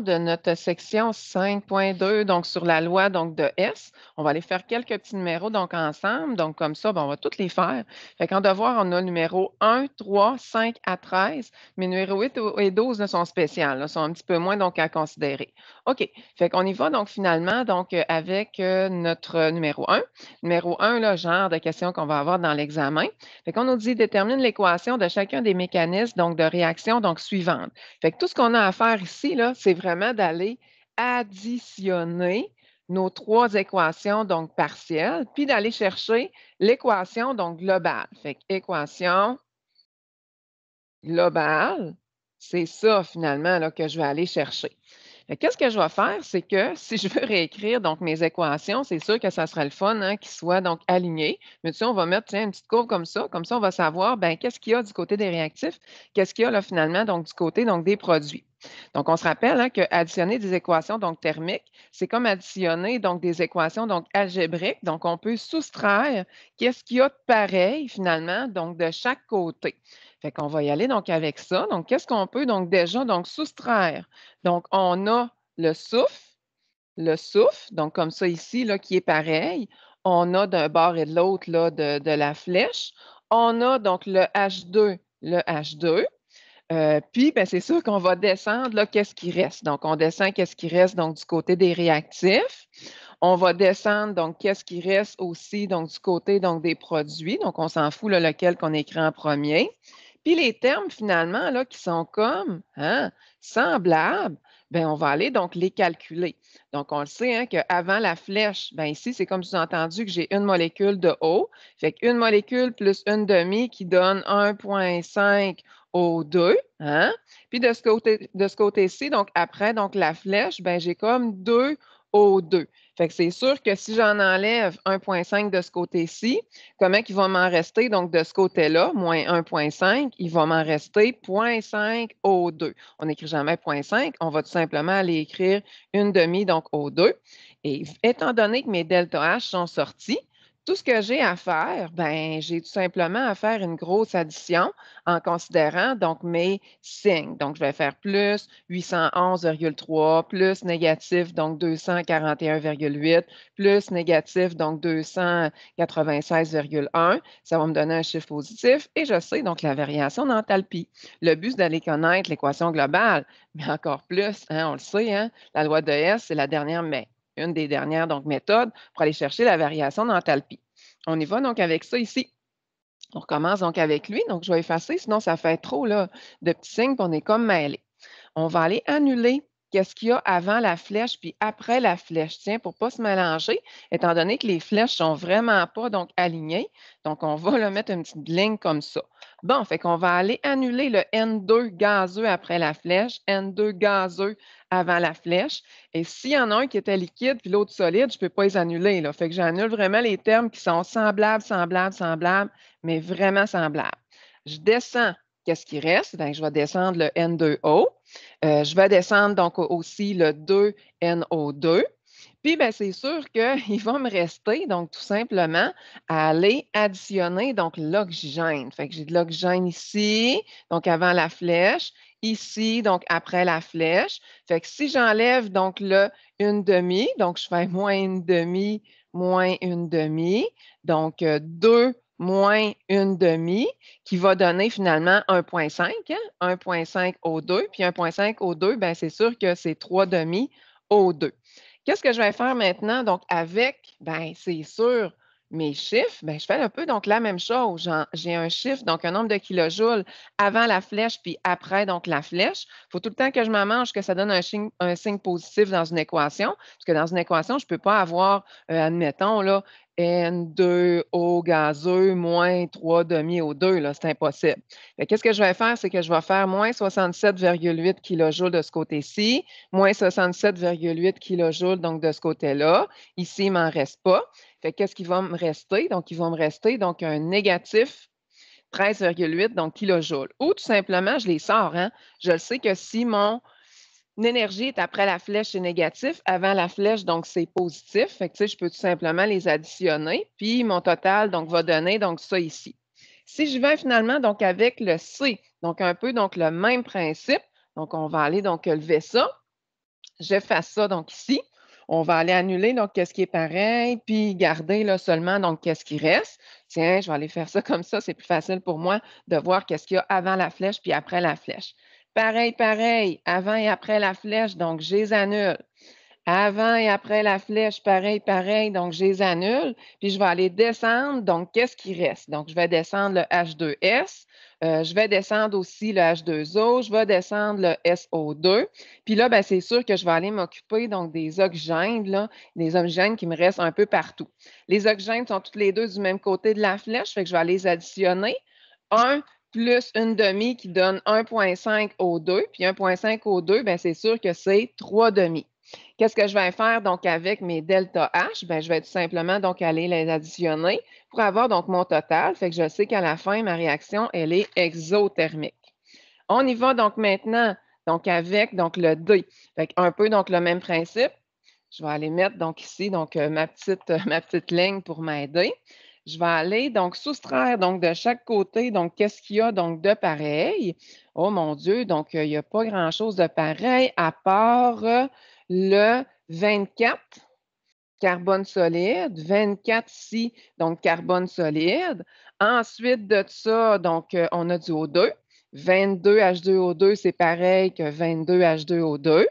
de notre section 5.2, donc sur la loi donc de S. On va aller faire quelques petits numéros donc ensemble. Donc, comme ça, ben, on va tous les faire. Fait qu'en devoir, on a le numéro 1, 3, 5 à 13. Mais numéro 8 et 12 sont spéciales, là, sont un petit peu moins donc à considérer. OK. Fait qu'on y va donc finalement donc euh, avec euh, notre numéro 1. Numéro 1, le genre de question qu'on va avoir dans l'examen. Fait qu'on nous dit détermine l'équation de chacun des mécanismes donc de réaction donc suivante. Fait que tout ce qu'on a à faire ici, là, c'est vraiment d'aller additionner nos trois équations, donc partielles, puis d'aller chercher l'équation, donc globale. Fait équation globale, c'est ça finalement là, que je vais aller chercher. Qu'est-ce que je vais faire? C'est que si je veux réécrire donc, mes équations, c'est sûr que ça sera le fun hein, qu'ils soient donc alignés. Mais tu sais, on va mettre une petite courbe comme ça. Comme ça, on va savoir ben, qu'est-ce qu'il y a du côté des réactifs, qu'est-ce qu'il y a finalement donc, du côté donc, des produits. Donc, on se rappelle hein, que des équations donc, thermiques, c'est comme additionner donc, des équations donc, algébriques. Donc, on peut soustraire qu'est-ce qu'il y a de pareil, finalement, donc, de chaque côté. On qu'on va y aller donc avec ça. Donc, qu'est-ce qu'on peut donc déjà donc soustraire? Donc, on a le souffle, le souffle, donc comme ça ici, là, qui est pareil. On a d'un bord et de l'autre là, de, la flèche. On a donc le H2, le H2. Euh, puis, ben, c'est sûr qu'on va descendre, là, qu'est-ce qui reste? Donc, on descend, qu'est-ce qui reste, donc, du côté des réactifs. On va descendre, donc, qu'est-ce qui reste aussi, donc, du côté, donc, des produits. Donc, on s'en fout, lequel qu'on écrit en premier. Puis les termes, finalement, qui sont comme hein, semblables, ben, on va aller donc les calculer. Donc, on le sait hein, qu'avant la flèche, ben, ici, c'est comme sous-entendu que j'ai une molécule de O, Fait qu'une molécule plus une demi qui donne 1,5 O2. Hein? Puis de ce côté-ci, donc après donc la flèche, ben, j'ai comme 2 O2. Fait que c'est sûr que si j'en enlève 1,5 de ce côté-ci, comment il va m'en rester? Donc, de ce côté-là, moins 1,5, il va m'en rester 0,5 au 2 On n'écrit jamais 0,5, on va tout simplement aller écrire une demi, donc O2. Et étant donné que mes delta H sont sortis, tout ce que j'ai à faire, ben, j'ai tout simplement à faire une grosse addition en considérant donc mes signes. Donc, je vais faire plus 811,3 plus négatif, donc 241,8 plus négatif, donc 296,1. Ça va me donner un chiffre positif et je sais donc la variation d'enthalpie. Le but, c'est d'aller connaître l'équation globale, mais encore plus, hein, on le sait, hein, la loi de S, c'est la dernière mais une des dernières donc, méthodes pour aller chercher la variation d'enthalpie. On y va donc avec ça ici. On recommence donc avec lui. Donc, je vais effacer, sinon ça fait trop de petits signes, qu'on est comme mêlé. On va aller annuler qu'est-ce qu'il y a avant la flèche puis après la flèche. Tiens, pour ne pas se mélanger, étant donné que les flèches ne sont vraiment pas donc alignées, donc on va le mettre une petite ligne comme ça. Bon, fait qu'on va aller annuler le N2 gazeux après la flèche, N2 gazeux avant la flèche. Et s'il y en a un qui était liquide puis l'autre solide, je ne peux pas les annuler. Là. Fait que j'annule vraiment les termes qui sont semblables, semblables, semblables, mais vraiment semblables. Je descends Qu'est-ce qui reste? Ben, je vais descendre le N2O. Euh, je vais descendre donc aussi le 2NO2. Puis, ben, c'est sûr qu'il va me rester, donc tout simplement, à aller additionner donc l'oxygène. Fait que j'ai de l'oxygène ici, donc avant la flèche, ici, donc après la flèche. Fait si j'enlève donc le une demi, donc je fais moins une demi, moins une demi, donc 2 euh, moins une demi, qui va donner finalement 1,5, 1,5 au 2, puis 1,5 au 2, bien, c'est sûr que c'est 3 demi au 2. Qu'est-ce que je vais faire maintenant? Donc, avec, ben c'est sûr, mes chiffres, bien, je fais un peu donc la même chose. J'ai un chiffre, donc un nombre de kilojoules avant la flèche, puis après donc la flèche. Il faut tout le temps que je m'en mange que ça donne un signe, positif dans une équation, parce que dans une équation, je ne peux pas avoir, euh, admettons, là, N2O gazeux, moins 3,5 au 2, c'est impossible. Qu'est-ce que je vais faire? C'est que je vais faire moins 67,8 kJ de ce côté-ci, moins 67,8 kJ donc de ce côté-là. Ici, il ne m'en reste pas. Qu'est-ce qui va me rester? Donc, il va me rester donc un négatif 13,8 donc kilojoules. Ou tout simplement, je les sors. Hein? Je le sais que si mon L'énergie est après la flèche, c'est négatif. Avant la flèche, donc, c'est positif. Fait je peux tout simplement les additionner. Puis mon total, donc, va donner donc, ça ici. Si je vais finalement donc avec le C, donc un peu donc le même principe, donc on va aller donc lever ça. J'efface ça donc ici. On va aller annuler donc qu'est-ce qui est pareil, puis garder là seulement donc qu'est-ce qui reste. Tiens, je vais aller faire ça comme ça, c'est plus facile pour moi de voir qu'est-ce qu'il y a avant la flèche puis après la flèche. Pareil, pareil, avant et après la flèche, donc je les annule. Avant et après la flèche, pareil, pareil, donc je les annule. Puis je vais aller descendre, donc qu'est-ce qui reste? Donc je vais descendre le H2S, euh, je vais descendre aussi le H2O, je vais descendre le SO2. Puis là, ben, c'est sûr que je vais aller m'occuper donc des oxygènes, là, des oxygènes qui me restent un peu partout. Les oxygènes sont toutes les deux du même côté de la flèche, fait que je vais les additionner. Un plus une demi qui donne 1,5 au 2. Puis 1,5 au 2, ben, c'est sûr que c'est 3 demi. Qu'est-ce que je vais faire donc avec mes delta H? Ben, je vais tout simplement donc aller les additionner pour avoir donc mon total. Fait que je sais qu'à la fin, ma réaction, elle est exothermique. On y va donc maintenant donc avec donc le D. un peu donc le même principe. Je vais aller mettre donc ici donc euh, ma petite, euh, ma petite ligne pour m'aider. Je vais aller donc soustraire donc de chaque côté, donc qu'est-ce qu'il y a donc de pareil? Oh mon Dieu, donc euh, il n'y a pas grand-chose de pareil à part euh, le 24 carbone solide, 24 si donc carbone solide. Ensuite de ça, donc euh, on a du O2. 22H2O2, c'est pareil que 22H2O2.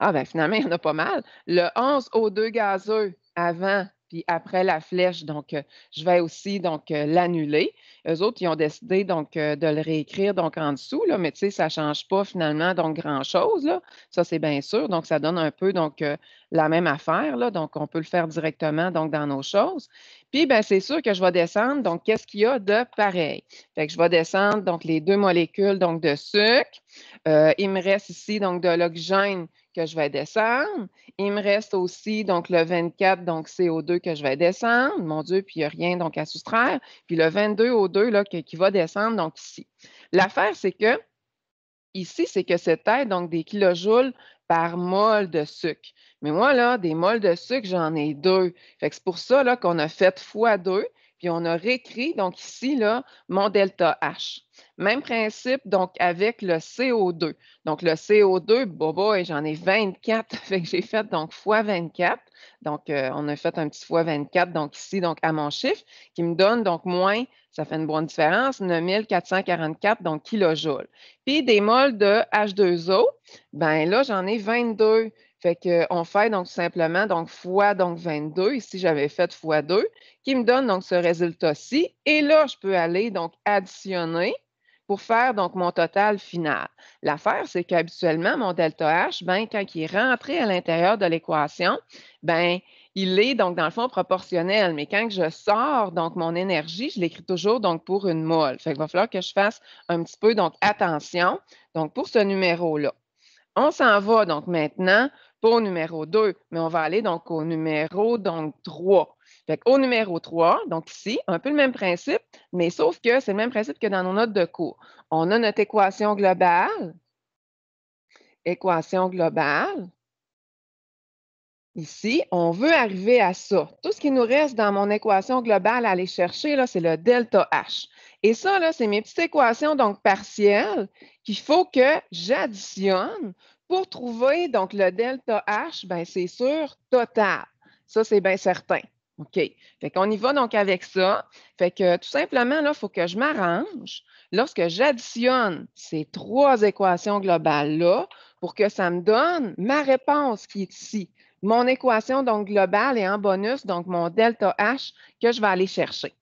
Ah ben finalement, il y en a pas mal. Le 11O2 gazeux avant puis après la flèche. Donc, euh, je vais aussi donc euh, l'annuler. Eux autres, ils ont décidé donc euh, de le réécrire donc en dessous, là, mais tu sais, ça ne change pas finalement donc grand-chose. Ça, c'est bien sûr. Donc, ça donne un peu donc la même affaire. Là, donc, on peut le faire directement donc dans nos choses. Puis, ben, c'est sûr que je vais descendre. Donc, qu'est-ce qu'il y a de pareil? Fait je vais descendre, donc, les deux molécules donc, de sucre. Euh, il me reste ici, donc, de l'oxygène que je vais descendre. Il me reste aussi, donc, le 24, donc, CO2 que je vais descendre. Mon Dieu, puis il n'y a rien, donc, à soustraire. Puis le 22O2, qui, va descendre, donc, ici. L'affaire, c'est que, ici, c'est que cette donc, des kilojoules par mol de sucre. Mais moi, là, des molles de sucre, j'en ai deux. Fait que c'est pour ça qu'on a fait fois deux. Puis on a réécrit, donc ici, là, mon delta H. Même principe, donc avec le CO2. Donc le CO2, et bah, bah, j'en ai 24, que j'ai fait donc fois 24. Donc euh, on a fait un petit fois 24, donc ici, donc à mon chiffre, qui me donne donc moins, ça fait une bonne différence, 9444, donc kilojoules. Puis des moles de H2O, ben là, j'en ai 22. Fait qu'on fait donc tout simplement donc fois donc 22, ici j'avais fait fois 2, qui me donne donc ce résultat-ci. Et là, je peux aller donc additionner pour faire donc mon total final. L'affaire, c'est qu'habituellement, mon delta H, ben, quand il est rentré à l'intérieur de l'équation, ben, il est donc dans le fond proportionnel. Mais quand je sors donc mon énergie, je l'écris toujours donc pour une mole. Fait va falloir que je fasse un petit peu donc attention donc pour ce numéro-là. On s'en va donc maintenant au numéro 2, mais on va aller donc au numéro donc, 3. Fait au numéro 3, donc ici, un peu le même principe, mais sauf que c'est le même principe que dans nos notes de cours. On a notre équation globale, équation globale. Ici, on veut arriver à ça. Tout ce qui nous reste dans mon équation globale à aller chercher, c'est le delta H. Et ça, c'est mes petites équations donc partielles qu'il faut que j'additionne pour trouver donc le delta H, ben, c'est sûr total. Ça, c'est bien certain. OK. Fait qu'on y va donc avec ça. Fait que tout simplement, là, il faut que je m'arrange lorsque j'additionne ces trois équations globales-là pour que ça me donne ma réponse qui est ici. Mon équation donc globale et en bonus, donc mon delta H que je vais aller chercher.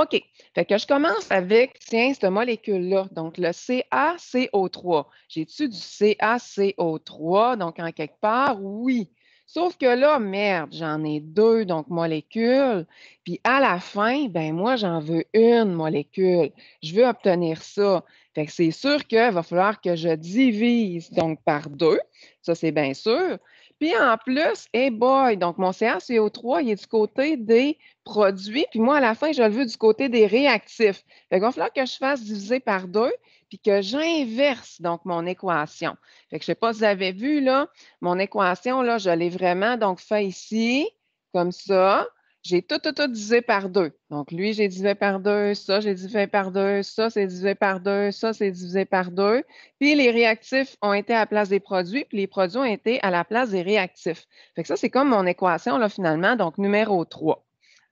OK. Fait que je commence avec, tiens, cette molécule-là. Donc, le CaCO3. J'ai-tu du CaCO3, donc en quelque part? Oui. Sauf que là, merde, j'en ai deux, donc molécules. Puis à la fin, ben moi, j'en veux une molécule. Je veux obtenir ça. Fait que c'est sûr qu'il va falloir que je divise donc par deux. Ça, c'est bien sûr. Puis en plus, hey boy, donc mon CaCO3, il est du côté des produits, puis moi, à la fin, je le veux du côté des réactifs. Fait il va falloir que je fasse diviser par deux, puis que j'inverse donc mon équation. Fait je ne sais pas si vous avez vu, là, mon équation, là, je l'ai vraiment donc fait ici, comme ça j'ai tout, tout, tout divisé par deux. Donc, lui, j'ai divisé par deux, ça, j'ai divisé par deux, ça, c'est divisé par deux, ça, c'est divisé par deux. Puis, les réactifs ont été à la place des produits, puis les produits ont été à la place des réactifs. Fait que ça, c'est comme mon équation, là, finalement, donc numéro 3.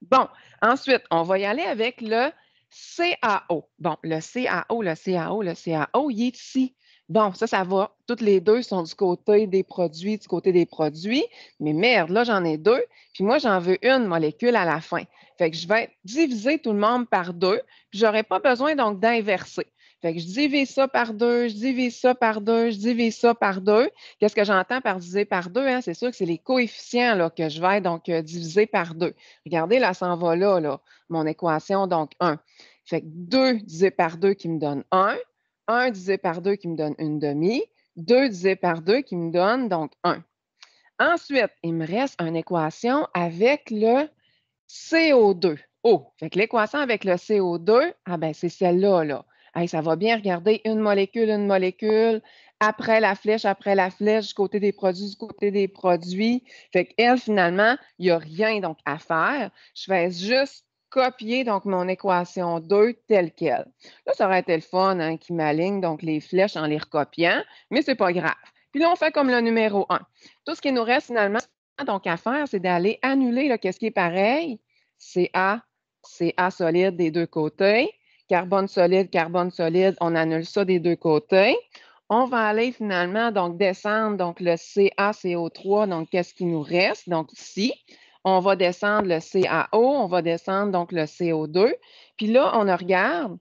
Bon, ensuite, on va y aller avec le CAO. Bon, le CAO, le CAO, le CAO, il est ici. Bon, ça, ça va. Toutes les deux sont du côté des produits, du côté des produits. Mais merde, là, j'en ai deux. Puis moi, j'en veux une molécule à la fin. Fait que je vais diviser tout le monde par deux. Puis j'aurai pas besoin donc d'inverser. Fait que je divise ça par deux, je divise ça par deux, je divise ça par deux. Qu'est-ce que j'entends par diviser par deux? Hein? C'est sûr que c'est les coefficients là, que je vais donc euh, diviser par deux. Regardez, là, ça en va là, là, mon équation, donc 1. Fait que 2 divisé par deux qui me donne 1 un divisé par 2 qui me donne une demi, 2 divisé par 2 qui me donne donc 1. Ensuite, il me reste une équation avec le CO2. Oh, fait que l'équation avec le CO2, ah ben c'est celle-là, là. ça va bien regarder une molécule, une molécule, après la flèche, après la flèche, du côté des produits, du côté des produits. Fait qu'elle, finalement, il n'y a rien donc à faire. Je fais juste copier donc mon équation 2 telle qu'elle. Là, ça aurait été le fun hein, qui m'aligne donc les flèches en les recopiant, mais c'est pas grave. Puis là, on fait comme le numéro 1. Tout ce qui nous reste finalement donc à faire, c'est d'aller annuler qu'est-ce qui est pareil. CA, CA solide des deux côtés, carbone solide, carbone solide, on annule ça des deux côtés. On va aller finalement donc descendre donc le CaCO3, donc qu'est-ce qui nous reste, donc ici. On va descendre le CaO, on va descendre donc le CO2. Puis là, on regarde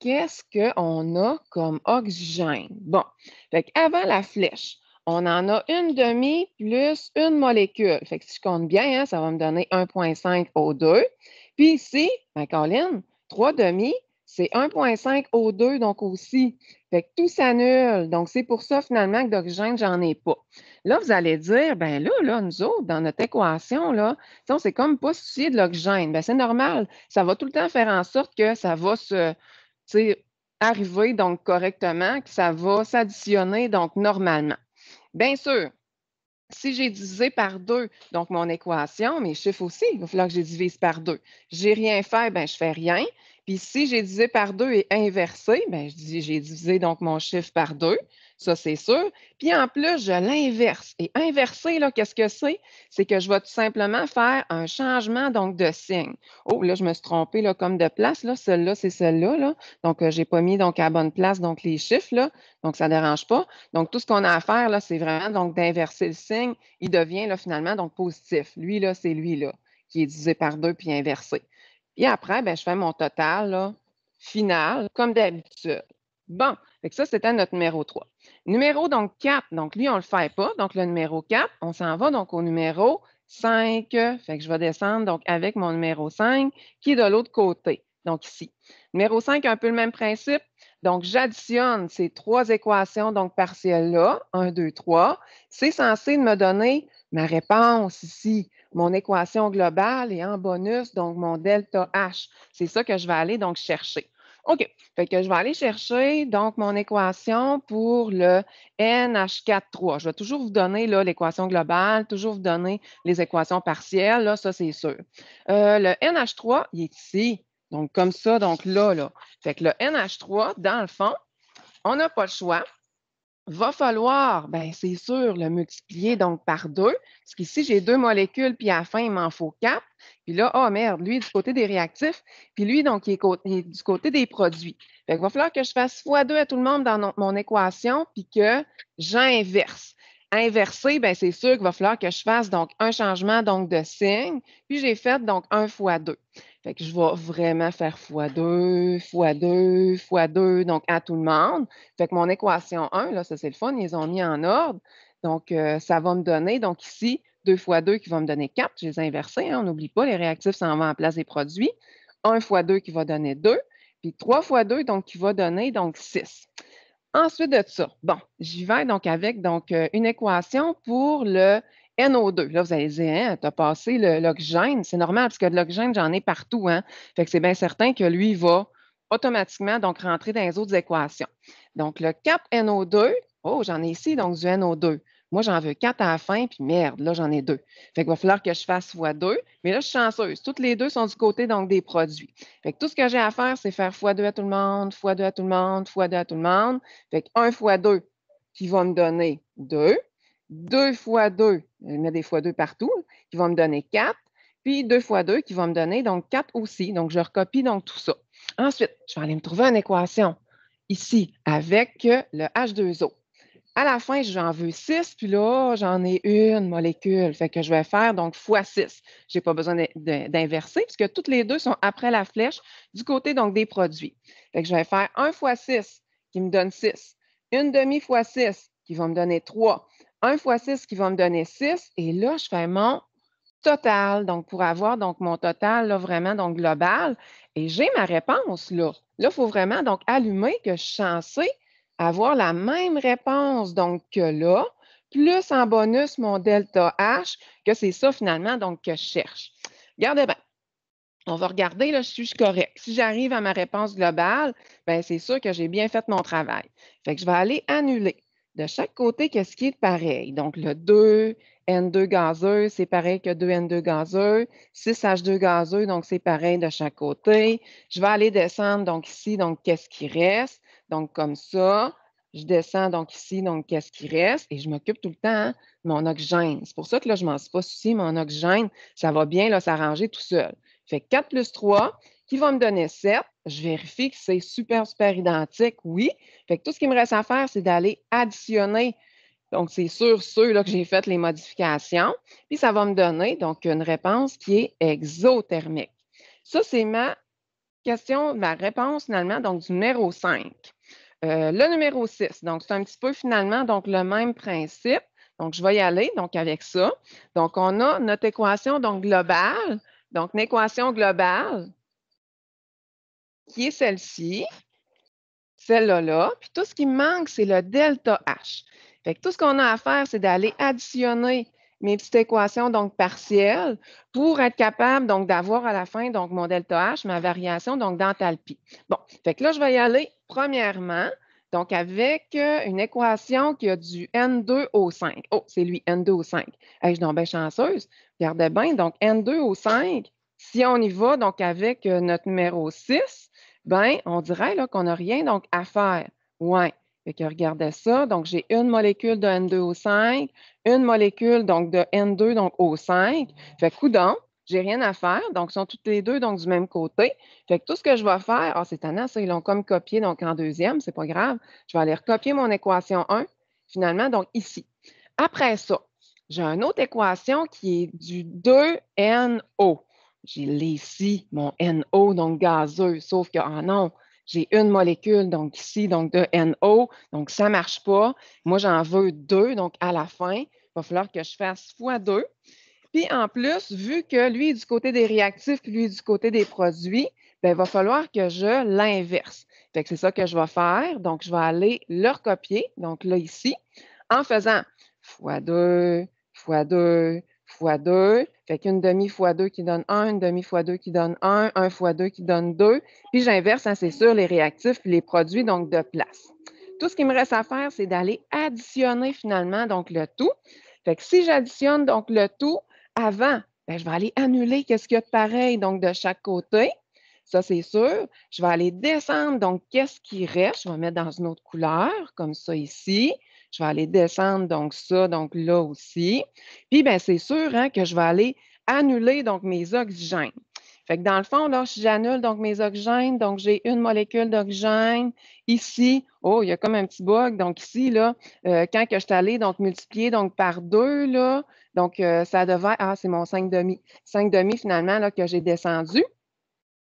qu'est-ce qu'on a comme oxygène. Bon, fait avant la flèche, on en a une demi plus une molécule. Fait que si je compte bien, hein, ça va me donner 1,5 O2. Puis ici, ma Colline, 3 demi c'est 1,5 O2, donc aussi. Fait que tout s'annule. Donc, c'est pour ça, finalement, que d'oxygène, j'en ai pas. Là, vous allez dire, ben là, là, nous autres, dans notre équation, là, comme pas soucier de l'oxygène. Bien, c'est normal. Ça va tout le temps faire en sorte que ça va se, arriver, donc, correctement, que ça va s'additionner, donc, normalement. Bien sûr, si j'ai divisé par deux, donc mon équation, mes chiffres aussi, il va falloir que je divise par deux. J'ai rien fait, ben je fais rien. Puis si j'ai divisé par deux et inversé, bien, j'ai divisé donc mon chiffre par deux, ça c'est sûr. Puis en plus, je l'inverse. Et inverser, là, qu'est-ce que c'est? C'est que je vais tout simplement faire un changement donc de signe. Oh, là, je me suis trompé là, comme de place. Là, celle-là, c'est celle-là. Là. Donc, euh, j'ai je n'ai pas mis donc à bonne place donc, les chiffres. Là. Donc, ça ne dérange pas. Donc, tout ce qu'on a à faire, là, c'est vraiment donc d'inverser le signe. Il devient là, finalement donc positif. Lui, là, c'est lui, là, qui est divisé par deux puis inversé. Et après, ben, je fais mon total final, comme d'habitude. Bon, ça, c'était notre numéro 3. Numéro donc 4, donc lui, on ne le fait pas. Donc le numéro 4, on s'en va donc au numéro 5. Fait que je vais descendre donc avec mon numéro 5 qui est de l'autre côté, donc ici. Numéro 5, un peu le même principe. Donc j'additionne ces trois équations donc partielles-là, 1, 2, 3. C'est censé me donner Ma réponse ici, mon équation globale et en bonus, donc mon delta H. C'est ça que je vais aller donc chercher. OK. Fait que je vais aller chercher donc mon équation pour le NH43. Je vais toujours vous donner l'équation globale, toujours vous donner les équations partielles, là, ça c'est sûr. Euh, le NH3, il est ici. Donc, comme ça, donc là, là. Fait que le NH3, dans le fond, on n'a pas le choix va falloir, ben c'est sûr, le multiplier donc par deux, parce qu'ici, j'ai deux molécules, puis à la fin, il m'en faut quatre. Puis là, oh merde, lui, du côté des réactifs, puis lui, donc, il est, du côté des produits. Fait il va falloir que je fasse fois 2 à tout le monde dans mon équation, puis que j'inverse. Inverser, ben c'est sûr qu'il va falloir que je fasse donc un changement donc de signe, puis j'ai fait donc un fois 2. Fait que je vais vraiment faire x2, x2, x2, donc à tout le monde. Fait que mon équation 1, là, ça c'est le fun, ils ont mis en ordre. Donc, euh, ça va me donner, donc ici, 2 fois 2 qui va me donner 4, je les ai inversés, hein, on n'oublie pas, les réactifs s'en vont en place des produits. 1 fois 2 qui va donner 2, puis 3 fois 2, donc qui va donner donc 6. Ensuite de ça, bon, j'y vais donc avec donc, euh, une équation pour le NO2. Là, vous allez dire, hein, as passé l'oxygène. C'est normal parce que de l'oxygène, j'en ai partout. Hein. Fait que c'est bien certain que lui va automatiquement donc rentrer dans les autres équations. Donc, le 4NO2, oh, j'en ai ici, donc du NO2. Moi, j'en veux 4 à la fin, puis merde, là, j'en ai deux. Fait qu'il va falloir que je fasse fois 2 Mais là, je suis chanceuse. Toutes les deux sont du côté donc des produits. Fait que tout ce que j'ai à faire, c'est faire fois 2 à tout le monde, fois 2 à tout le monde, fois 2 à tout le monde. Fait que 1 x2 qui va me donner 2. 2 x 2, je mettre des fois 2 partout, qui vont me donner 4, puis 2 x 2 qui vont me donner donc 4 aussi. Donc, je recopie donc tout ça. Ensuite, je vais aller me trouver une équation ici avec le H2O. À la fin, j'en veux 6, puis là, j'en ai une molécule. Fait que je vais faire donc fois 6. Je n'ai pas besoin d'inverser puisque toutes les deux sont après la flèche du côté des produits. Fait que je vais faire 1 x 6 qui me donne 6, une demi x 6 qui va me donner 3, 1 fois 6 qui va me donner 6. Et là, je fais mon total. Donc, pour avoir donc, mon total là, vraiment donc, global. Et j'ai ma réponse là. Là, il faut vraiment donc allumer que je suis avoir la même réponse donc que là, plus en bonus mon delta H, que c'est ça finalement donc que je cherche. Regardez bien. On va regarder, là, je suis correct. Si j'arrive à ma réponse globale, bien, c'est sûr que j'ai bien fait mon travail. Fait que je vais aller annuler de chaque côté qu'est-ce qui est pareil. Donc, le 2 N2 gazeux, c'est pareil que 2 N2 gazeux. 6 H2 gazeux, donc c'est pareil de chaque côté. Je vais aller descendre, donc ici, donc qu'est-ce qui reste? Donc, comme ça, je descends, donc ici, donc qu'est-ce qui reste? Et je m'occupe tout le temps de hein, mon oxygène. C'est pour ça que là, je m'en suis pas souci, mon oxygène, ça va bien là, s'arranger tout seul. Fait 4 plus 3, qui va me donner 7. Je vérifie que c'est super, super identique, oui. Fait que tout ce qui me reste à faire, c'est d'aller additionner. Donc, c'est sur ceux-là que j'ai fait les modifications. Puis, ça va me donner donc une réponse qui est exothermique. Ça, c'est ma question, ma réponse finalement, donc du numéro 5. Euh, le numéro 6, donc c'est un petit peu finalement donc, le même principe. Donc, je vais y aller donc, avec ça. Donc, on a notre équation donc, globale. Donc, une équation globale, qui est celle-ci, celle-là, Puis tout ce qui manque, c'est le delta H. Fait que tout ce qu'on a à faire, c'est d'aller additionner mes petites équations donc partielles pour être capable donc d'avoir à la fin donc mon delta H, ma variation donc d'enthalpie. Bon, fait que là je vais y aller premièrement donc avec euh, une équation qui a du N2O5. Oh, c'est lui N2O5. je suis donc bien chanceuse. Regardez bien donc N2O5 si on y va donc avec euh, notre numéro 6, Bien, on dirait là, qu'on n'a rien donc, à faire. Oui, Fait que regardez ça. Donc, j'ai une molécule de N2O5, une molécule donc, de N2, donc O5. Fait que, je j'ai rien à faire. Donc, ils sont toutes les deux donc, du même côté. Fait que tout ce que je vais faire, ah, c'est étonnant, ça, ils l'ont comme copié donc en deuxième, c'est pas grave. Je vais aller recopier mon équation 1, finalement, donc ici. Après ça, j'ai une autre équation qui est du 2NO j'ai ici mon NO, donc gazeux, sauf que, ah non, j'ai une molécule, donc ici, donc de NO, donc ça ne marche pas. Moi, j'en veux deux, donc à la fin, il va falloir que je fasse fois deux. Puis en plus, vu que lui est du côté des réactifs, puis lui est du côté des produits, il ben, va falloir que je l'inverse. Fait que c'est ça que je vais faire. Donc, je vais aller le recopier, donc là ici, en faisant fois 2 fois 2 fois 2 fait qu'une demi fois 2 qui donne 1, une demi fois 2 qui donne 1, 1 fois 2 qui donne 2. Puis j'inverse, hein, c'est sûr, les réactifs les produits donc de place. Tout ce qu'il me reste à faire, c'est d'aller additionner finalement donc le tout. Fait que si j'additionne donc le tout avant, ben, je vais aller annuler qu'est-ce qu'il y a de pareil donc de chaque côté. Ça, c'est sûr. Je vais aller descendre donc qu'est-ce qui reste. Je vais mettre dans une autre couleur comme ça ici je vais aller descendre donc ça, donc là aussi. Puis ben c'est sûr hein, que je vais aller annuler donc mes oxygènes. Fait que dans le fond, là, j'annule donc mes oxygènes, donc j'ai une molécule d'oxygène. Ici, oh, il y a comme un petit bug. Donc ici, là, euh, quand que je suis allée donc, multiplier donc, par deux, là, donc euh, ça devait, ah, c'est mon 5 demi. 5 demi finalement là, que j'ai descendu.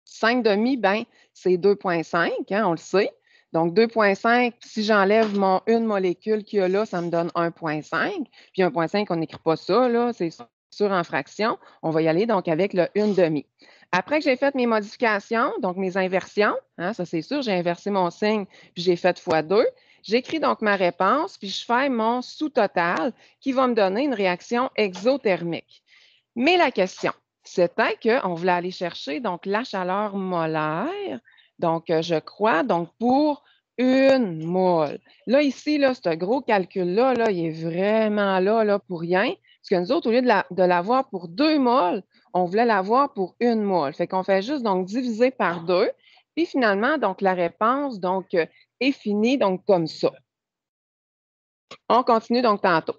5 demi, ben, c'est 2,5, hein, on le sait. Donc, 2.5, si j'enlève mon une molécule qu'il y a là, ça me donne 1.5. Puis 1.5, on n'écrit pas ça, c'est sûr en fraction. On va y aller donc avec le 1 demi. Après que j'ai fait mes modifications, donc mes inversions, hein, ça c'est sûr, j'ai inversé mon signe, puis j'ai fait x2. J'écris donc ma réponse, puis je fais mon sous-total qui va me donner une réaction exothermique. Mais la question, c'était qu'on voulait aller chercher donc la chaleur molaire donc, euh, je crois, donc pour une molle. Là, ici, là, ce gros calcul-là, là, il est vraiment là, là, pour rien. Parce que nous autres, au lieu de l'avoir pour deux moles, on voulait l'avoir pour une molle. Fait qu'on fait juste donc diviser par deux. Puis finalement, donc, la réponse donc, euh, est finie donc, comme ça. On continue donc tantôt.